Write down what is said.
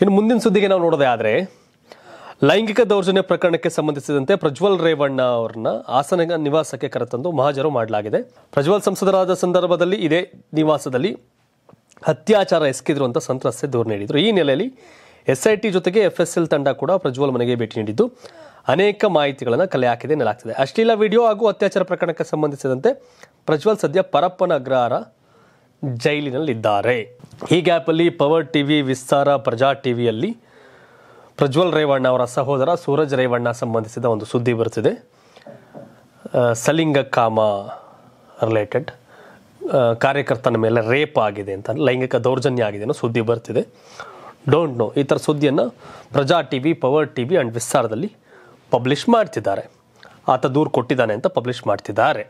ಇನ್ನು ಮುಂದಿನ ಸುದ್ದಿಗೆ ನಾವು ನೋಡೋದೇ ಆದರೆ ಲೈಂಗಿಕ ದೌರ್ಜನ್ಯ ಪ್ರಕರಣಕ್ಕೆ ಸಂಬಂಧಿಸಿದಂತೆ ಪ್ರಜ್ವಲ್ ರೇವಣ್ಣ ಅವರನ್ನ ಹಾಸನ ನಿವಾಸಕ್ಕೆ ಕರೆತಂದು ಮಹಾಜರು ಮಾಡಲಾಗಿದೆ ಪ್ರಜ್ವಲ್ ಸಂಸದರಾದ ಸಂದರ್ಭದಲ್ಲಿ ಇದೇ ನಿವಾಸದಲ್ಲಿ ಅತ್ಯಾಚಾರ ಎಸಗಿದ್ರು ಅಂತ ಸಂತ್ರಸ್ತೆ ದೂರು ನೀಡಿದರು ಈ ನೆಲೆಯಲ್ಲಿ ಎಸ್ಐಟಿ ಜೊತೆಗೆ ಎಫ್ ಎಸ್ ಎಲ್ ತಂಡ ಕೂಡ ಪ್ರಜ್ವಲ್ ಮನೆಗೆ ಭೇಟಿ ನೀಡಿದ್ದು ಅನೇಕ ಮಾಹಿತಿಗಳನ್ನು ಕಲೆ ಹಾಕಿದೆ ನೆಲಾಗ್ತಿದೆ ಅಶ್ಲೀಲ ವಿಡಿಯೋ ಹಾಗೂ ಅತ್ಯಾಚಾರ ಪ್ರಕರಣಕ್ಕೆ ಸಂಬಂಧಿಸಿದಂತೆ ಪ್ರಜ್ವಲ್ ಸದ್ಯ ಪರಪ್ಪನ ಅಗ್ರಹಾರ ಜೈಲಿನಲ್ಲಿದ್ದಾರೆ ಈ ಗ್ಯಾಪಲ್ಲಿ ಪವರ್ ಟಿವಿ ವಿಸ್ತಾರ ಪ್ರಜಾ ಟಿವಿಯಲ್ಲಿ ಪ್ರಜ್ವಲ್ ರೇವಣ್ಣ ಅವರ ಸಹೋದರ ಸೂರಜ್ ರೇವಣ್ಣ ಸಂಬಂಧಿಸಿದ ಒಂದು ಸುದ್ದಿ ಬರ್ತಿದೆ ಸಲಿಂಗ ಕಾಮ ರಿಲೇಟೆಡ್ ಕಾರ್ಯಕರ್ತನ ಮೇಲೆ ರೇಪ್ ಆಗಿದೆ ಅಂತ ಲೈಂಗಿಕ ದೌರ್ಜನ್ಯ ಆಗಿದೆ ಅನ್ನೋ ಸುದ್ದಿ ಬರ್ತಿದೆ ಡೋಂಟ್ ನೋ ಈ ಥರ ಸುದ್ದಿಯನ್ನು Praja T V power T V and ವಿಸ್ತಾರದಲ್ಲಿ ಪಬ್ಲಿಷ್ ಮಾಡ್ತಿದ್ದಾರೆ ಆತ ದೂರು ಕೊಟ್ಟಿದ್ದಾನೆ ಅಂತ ಪಬ್ಲಿಷ್ ಮಾಡ್ತಿದ್ದಾರೆ